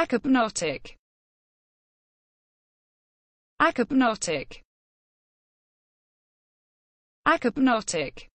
acapnotic acapnotic acapnotic